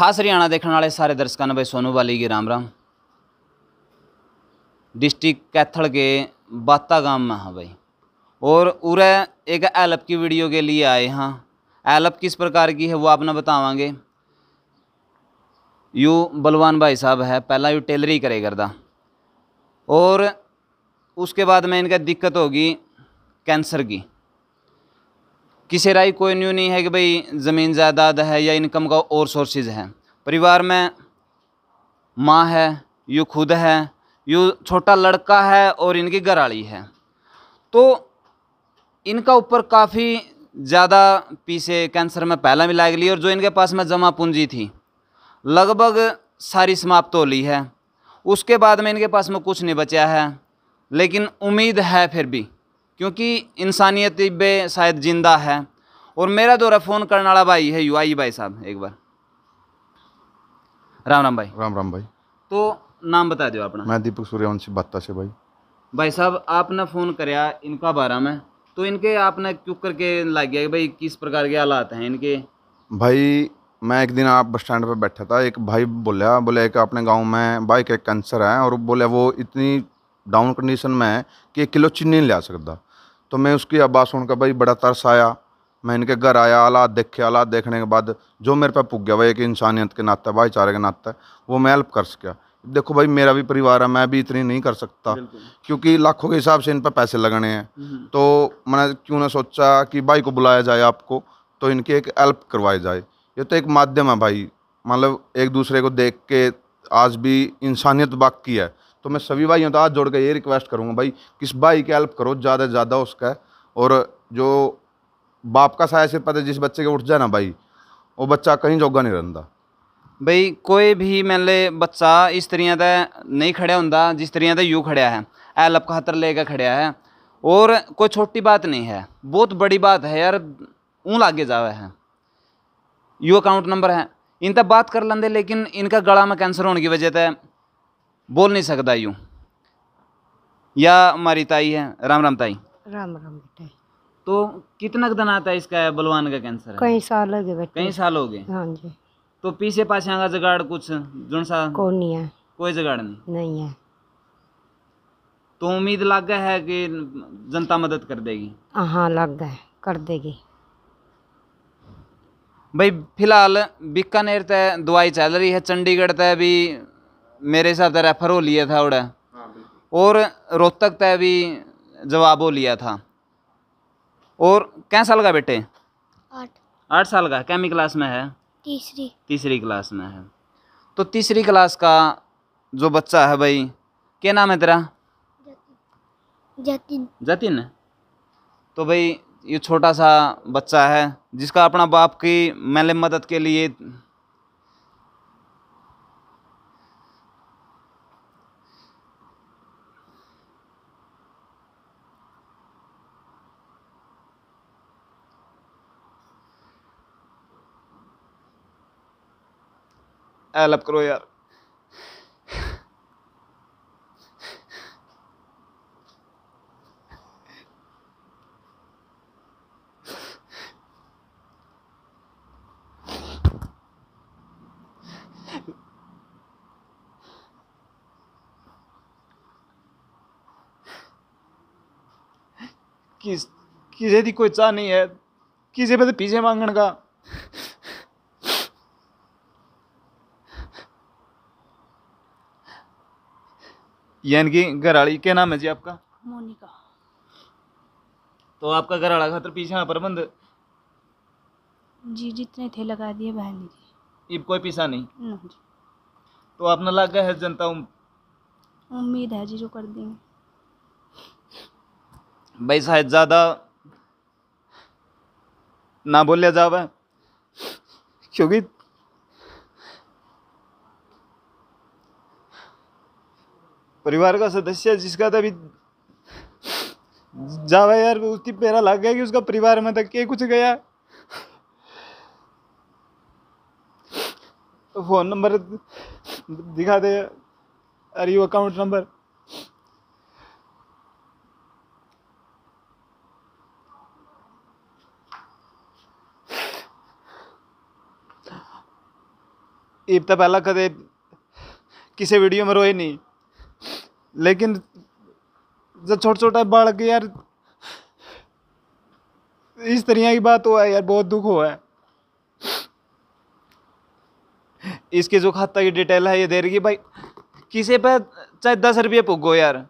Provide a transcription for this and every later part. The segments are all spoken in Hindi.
खास हरियाणा देखने वाले सारे दर्शकों ने भाई सोनू बाली ਜੀ राम राम डिस्ट्रिक्ट कैथल के बाता गांव में हाँ भाई और उरे एक एलप की वीडियो के लिए आए हाँ एलप किस प्रकार की है वो आपने बतावेंगे यू बलवान भाई साहब है पहला यू टेलरी करे करदा और उसके बाद में इनका दिक्कत होगी कैंसर की किसी राय कोई न्यू नहीं है कि भाई ज़मीन जायदाद है या इनकम का और सोर्सेज है परिवार में माँ है यू खुद है यू छोटा लड़का है और इनकी घराली है तो इनका ऊपर काफ़ी ज़्यादा पीछे कैंसर में पहला भी लाग ली और जो इनके पास में जमा पूंजी थी लगभग सारी समाप्त हो ली है उसके बाद में इनके पास में कुछ नहीं बचा है लेकिन उम्मीद है फिर भी क्योंकि इंसानियत बे शायद ज़िंदा है और मेरा दो फ़ोन करने वाला भाई है यू आई भाई साहब एक बार राम राम भाई राम राम भाई तो नाम बता दो अपना मैं दीपक सूर्यवंशी बात से भाई भाई साहब आपने फ़ोन कराया इनका बारे में तो इनके आपने क्यों करके ला गया कि भाई किस प्रकार के हालात हैं इनके भाई मैं एक दिन आप बस स्टैंड पर बैठा था एक भाई बोलिया बोले कि अपने गांव में भाई का कैंसर है और बोले वो इतनी डाउन कंडीशन में है कि एक किलो चीनी नहीं ले सकता तो मैं उसकी आवाज़ सुनकर भाई बड़ा तरस आया मैं इनके घर आया हालात देखे हालात देखने के बाद जो मेरे पे पुग गया भाई एक इंसानियत के नाता भाईचारे के नाता वो मैं हेल्प कर सकता देखो भाई मेरा भी परिवार है मैं भी इतनी नहीं कर सकता क्योंकि लाखों के हिसाब से इन पर पैसे लगने हैं हम्म। तो मैंने क्यों ना सोचा कि भाई को बुलाया जाए आपको तो इनकी एक हेल्प करवाई जाए ये तो एक माध्यम है भाई मतलब एक दूसरे को देख के आज भी इंसानियत बाकी है तो मैं सभी भाइयों तो हाथ जोड़ के ये रिक्वेस्ट करूँगा भाई किस भाई की हेल्प करो ज़्यादा से ज़्यादा उसका और जो बाप का साया से पता जिस बच्चे के उठ जाए ना भाई वो बच्चा कहीं जोगा नहीं रहता भाई कोई भी मैं ले बच्चा इस तरह से नहीं ਹੁੰਦਾ ਜਿਸ जिस तरह से यू खड़ा है एलप का ਲੈ लेकर खड़ा है और कोई छोटी बात नहीं है बहुत बड़ी बात है यार ऊँ लागे जावे है यू अकाउंट नंबर है इन तक बात कर लेंदे लेकिन इनका गला में कैंसर होने की वजह से बोल नहीं सकता यूं या हमारी ताई है राम राम ताई राम राम बेटे तो कितना दिन आता है इसका बलवान का कैंसर कई साल हो गए कई साल हो गए हाँ जी तो पीछे पास आगा जगाड़ कुछ जुन सा कोई नहीं है कोई जगाड़ नहीं नहीं है तो उम्मीद लग गया है कि जनता मदद कर देगी हाँ लग है कर देगी भाई फिलहाल बीकानेर तय दवाई चल रही है चंडीगढ़ तय भी मेरे हिसाब से रेफर हो लिया था उड़े हाँ, और रोहतक तय भी जवाब हो लिया था और कै साल का बेटे आठ आठ साल का कैमी क्लास में है तीसरी तीसरी क्लास में है तो तीसरी क्लास का जो बच्चा है भाई क्या नाम है तेरा जतिन जतिन तो भाई ये छोटा सा बच्चा है जिसका अपना बाप की मैंने मदद के लिए हेल्प करो यार किस किसी की कोई चाह नहीं है किसी पर तो पीछे मांगने का यानी कि घराली क्या नाम है जी आपका मोनिका तो आपका घराला खतर पीछे यहाँ प्रबंध जी जितने थे लगा दिए बहन जी इब कोई पीछा नहीं नहीं जी तो आपने गया है जनता उम... उम्मीद है जी जो कर देंगे भाई शायद ज़्यादा ना बोलिया जावा क्योंकि परिवार का सदस्य जिसका तभी तो जावा यार उसकी पेरा लग गया कि उसका परिवार में तक के कुछ गया तो फोन नंबर दिखा दे अरे यू अकाउंट नंबर ਇਹ ਤਾਂ ਪਹਿਲਾਂ ਕਦੇ ਕਿਸੇ ਵੀਡੀਓ ਮੇ ਰੋਏ लेकिन जो छोटा छोटा बाढ़ यार इस तरह की बात हुआ है यार बहुत दुख हुआ है इसके जो खाता की डिटेल है ये दे रही है भाई किसी पे चाहे दस रुपये पुगो यार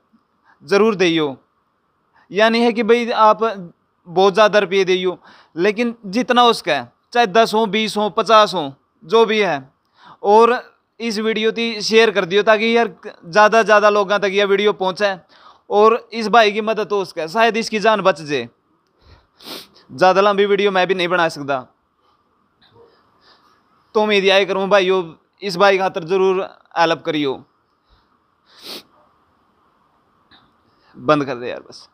ज़रूर दियो या नहीं है कि भाई आप बहुत ज़्यादा रुपये दियो लेकिन जितना उसका है चाहे दस हो बीस हो पचास हो जो भी है और इस वीडियो की शेयर कर दियो ताकि यार ज़्यादा ज़्यादा लोगों तक यह वीडियो पहुँचे और इस भाई की मदद हो सके शायद इसकी जान बच जाए ज़्यादा लंबी वीडियो मैं भी नहीं बना सकता तो उम्मीद यही करूँ भाई इस भाई खातर ज़रूर हेल्प करियो बंद कर दे यार बस